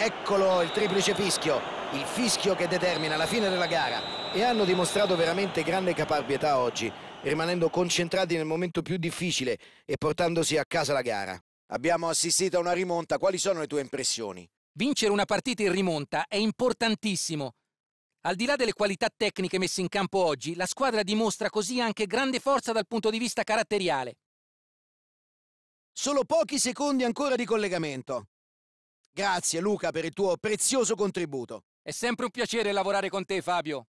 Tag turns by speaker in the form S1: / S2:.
S1: Eccolo il triplice fischio, il fischio che determina la fine della gara e hanno dimostrato veramente grande caparbietà oggi, rimanendo concentrati nel momento più difficile e portandosi a casa la gara. Abbiamo assistito a una rimonta, quali sono le
S2: tue impressioni? Vincere una partita in rimonta è importantissimo. Al di là delle qualità tecniche messe in campo oggi, la squadra dimostra così anche grande forza dal punto di vista caratteriale.
S1: Solo pochi secondi ancora di collegamento.
S3: Grazie Luca per il tuo prezioso contributo.
S4: È sempre un piacere lavorare con te Fabio.